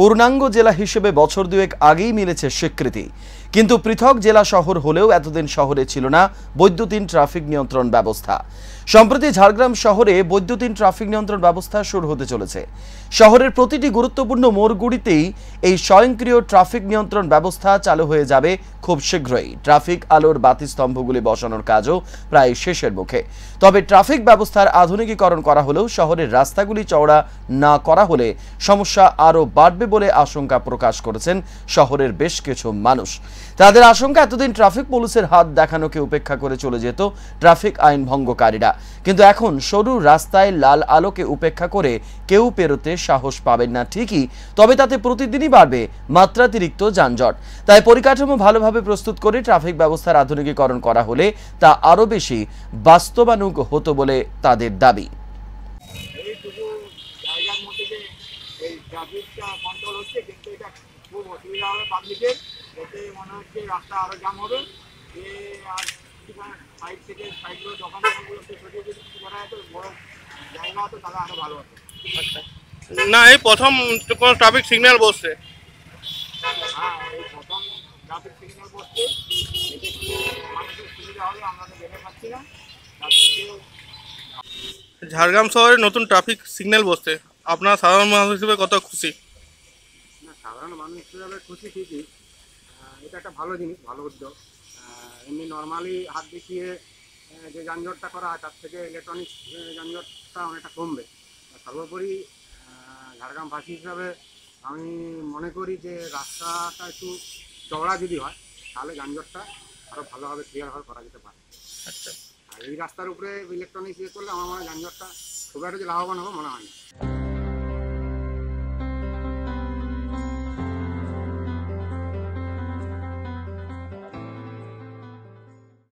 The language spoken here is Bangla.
পূর্ণাঙ্গ জেলা হিসেবে বছর দুয়েক আগেই মিলেছে স্বীকৃতি কিন্তু পৃথক জেলা শহর হলেও এতদিন শহরে ছিল না বৈদ্যুতিন ট্রাফিক নিয়ন্ত্রণ ব্যবস্থা সম্প্রতি ঝাড়গ্রাম শহরে বৈদ্যুতিন ট্রাফিক নিয়ন্ত্রণ ব্যবস্থা শুরু হতে চলেছে শহরের প্রতিটি গুরুত্বপূর্ণ মোড়গুড়িতেই এই স্বয়ংক্রিয় ট্রাফিক নিয়ন্ত্রণ ব্যবস্থা চালু হয়ে যাবে খুব শীঘ্রই ট্রাফিক আলোর বাতি স্তম্ভগুলি বসানোর কাজও প্রায় শেষের মুখে তবে ট্রাফিক ব্যবস্থার আধুনিকীকরণ করা হলেও শহরের রাস্তাগুলি চওড়া না করা হলে সমস্যা আরও বাড়বে বলে আশঙ্কা প্রকাশ করেছেন শহরের বেশ কিছু মানুষ তাদের আশঙ্কা এতদিন ট্রাফিক পুলিশের হাত দেখানোকে উপেক্ষা করে চলে যেত ট্রাফিক আইন ভঙ্গকারীরা কিন্তু এখন সরু রাস্তায় লাল আলোকে উপেক্ষা করে কেউ পেরোতে সাহস পাবেন না ঠিকই তবে তাতে প্রতিদিনই বাড়বে মাত্রাতিরিক্ত যানজট তাই পরিকাঠামো ভালোভাবে প্রস্তুত করে ট্রাফিক ব্যবস্থার আধুনিকীকরণ করা হলে তা আরও বেশি বাস্তবানুগ হতো বলে তাদের দাবি ট্রাফিকটা কন্ট্রোল হচ্ছে কিন্তু এটা খুব অসুবিধা হবে পাবলিকের এতে মনে হচ্ছে রাস্তা আরও জাম হবে যে আর সাইড থেকে সাইডগুলো দোকান করা বড় জায়গা হতো তাহলে আরও ভালো হতো না এই প্রথম কোন ট্রাফিক সিগন্যাল বসছে হ্যাঁ এই ট্রাফিক বসছে সুবিধা হবে আমরা তো না ঝাড়গ্রাম শহরে নতুন ট্রাফিক সিগন্যাল বসছে আপনার সাধারণ মানুষ হিসেবে কত খুশি না সাধারণ মানুষ হিসেবে খুশি ঠিকই এটা একটা ভালো জিনিস ভালো উদ্যোগ এমনি নর্মালি হাত দেখিয়ে যে যানজটটা করা হয় তার থেকে ইলেকট্রনিক্স যানজটটা অনেকটা কমবে সর্বোপরি ঝাড়গ্রামবাসী হিসাবে আমি মনে করি যে রাস্তাটা একটু চওড়া যদি হয় তাহলে যানজটটা আরও ভালোভাবে ক্লিয়ারভাবে করা যেতে পারে আচ্ছা আর এই রাস্তার উপরে ইলেকট্রনিক্স ইয়ে করলে আমার মনে হয় যানজটটা খুব একটা যে লাভবান হবে মনে হয় না